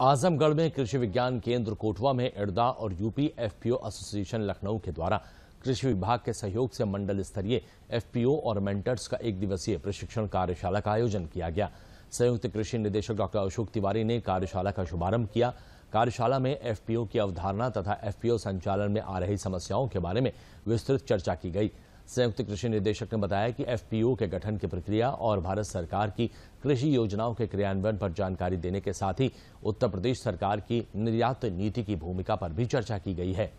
आजमगढ़ में कृषि विज्ञान केंद्र कोटवा में इड़दा और यूपी एफपीओ एसोसिएशन लखनऊ के द्वारा कृषि विभाग के सहयोग से मंडल स्तरीय एफपीओ और मेंटर्स का एक दिवसीय प्रशिक्षण कार्यशाला का आयोजन किया गया संयुक्त कृषि निदेशक डॉक्टर अशोक तिवारी ने कार्यशाला का शुभारंभ किया कार्यशाला में एफपीओ की अवधारणा तथा एफपीओ संचालन में आ रही समस्याओं के बारे में विस्तृत चर्चा की गई संयुक्त कृषि निदेशक ने बताया कि एफपीओ के गठन की प्रक्रिया और भारत सरकार की कृषि योजनाओं के क्रियान्वयन पर जानकारी देने के साथ ही उत्तर प्रदेश सरकार की निर्यात नीति की भूमिका पर भी चर्चा की गई है